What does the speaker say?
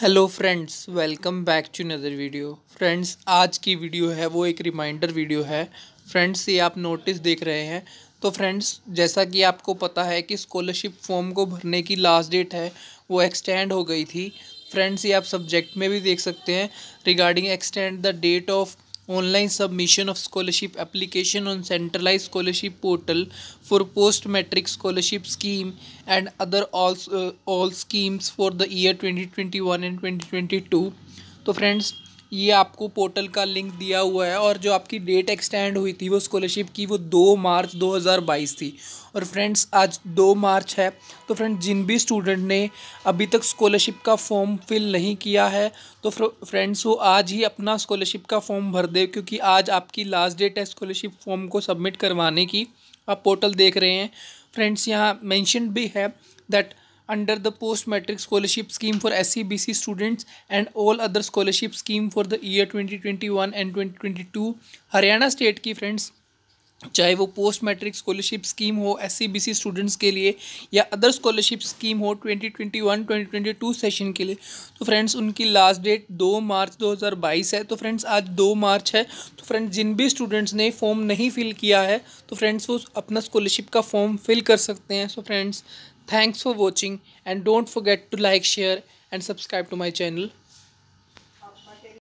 Hello friends welcome back to another video friends आज की video है वो एक रिमाइंडर वीडियो है फ्रेंड्स ये आप नोटिस देख रहे हैं तो फ्रेंड्स जैसा कि आपको पता है कि स्कॉलरशिप फॉर्म को भरने की लास्ट डेट है वो एक्सटेंड हो गई थी फ्रेंड्स ये आप सब्जेक्ट में भी देख सकते हैं regarding extend the date of online submission of scholarship application on centralized scholarship portal for post metric scholarship scheme and other all uh, all schemes for the year 2021 and 2022 तो friends ये आपको portal का link दिया हुआ है और जो आपकी डेट एक्सटेंड हुई थी वो स्कॉलरशिप की वो दो मार्च 2022 थी और फ्रेंड्स आज दो मार्च है तो फ्रेंड्स जिन भी स्टूडेंट ने अभी तक स्कॉलरशिप का फॉर्म फिल नहीं किया है तो फ्रेंड्स वो आज ही अपना स्कॉलरशिप का फॉर्म भर दे क्योंकि आज आपकी लास्ट डेट है स्कॉलरशिप फॉर्म को सबमिट करवाने की आप पोर्टल देख रहे हैं फ्रेंड्स यहाँ मैंशन भी है that under the post C scholarship scheme for SCBC e students and all other scholarship scheme for the year 2021 and 2022 Haryana state की फ्रेंड्स चाहे वो पोस्ट मैट्रिक स्कॉलरशिप स्कीम हो एस सी स्टूडेंट्स के लिए या अदर स्कॉलरशिप स्कीम हो 2021 2022 session के लिए तो फ्रेंड्स उनकी लास्ट डेट 2 मार्च 2022 है तो फ्रेंड्स आज 2 मार्च है तो फ्रेंड्स जिन भी स्टूडेंट्स ने फॉर्म नहीं फिल किया है तो फ्रेंड्स वो अपना स्कॉलरशिप का फॉर्म फिल कर सकते हैं so friends Thanks for watching and don't forget to like, share and subscribe to my channel.